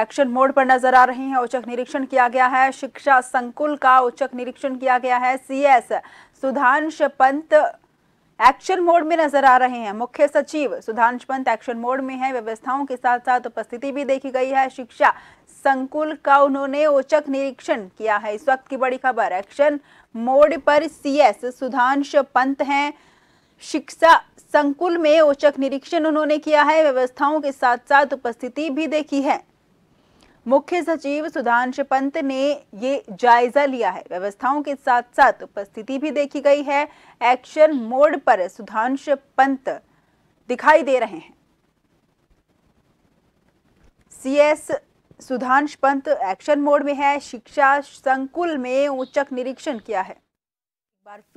action mode पर नजर आ रही हैं उचक निरीक्षण किया गया है शिक्षा संकुल का उचक निरीक्षण किया गया है CS Sudhansh Pant action mode में नजर आ रहे हैं मुख्य सचिव सुधांश पंत एक्शन मोड में है व्यवस्थाओं के साथ साथ उपस्थिति भी देखी गई है शिक्षा संकुल का उन्होंने औचक निरीक्षण किया है इस वक्त की बड़ी खबर एक्शन मोड पर सीएस सुधांश पंत हैं शिक्षा संकुल में औचक निरीक्षण उन्होंने किया है व्यवस्थाओं के साथ साथ उपस्थिति भी देखी है मुख्य सचिव सुधांश पंत ने ये जायजा लिया है व्यवस्थाओं के साथ साथ उपस्थिति भी देखी गई है एक्शन मोड पर सुधांश पंत दिखाई दे रहे हैं CS Sudhansh Pant action mode में है शिक्षा संकुल में उच्चक निरीक्षण किया है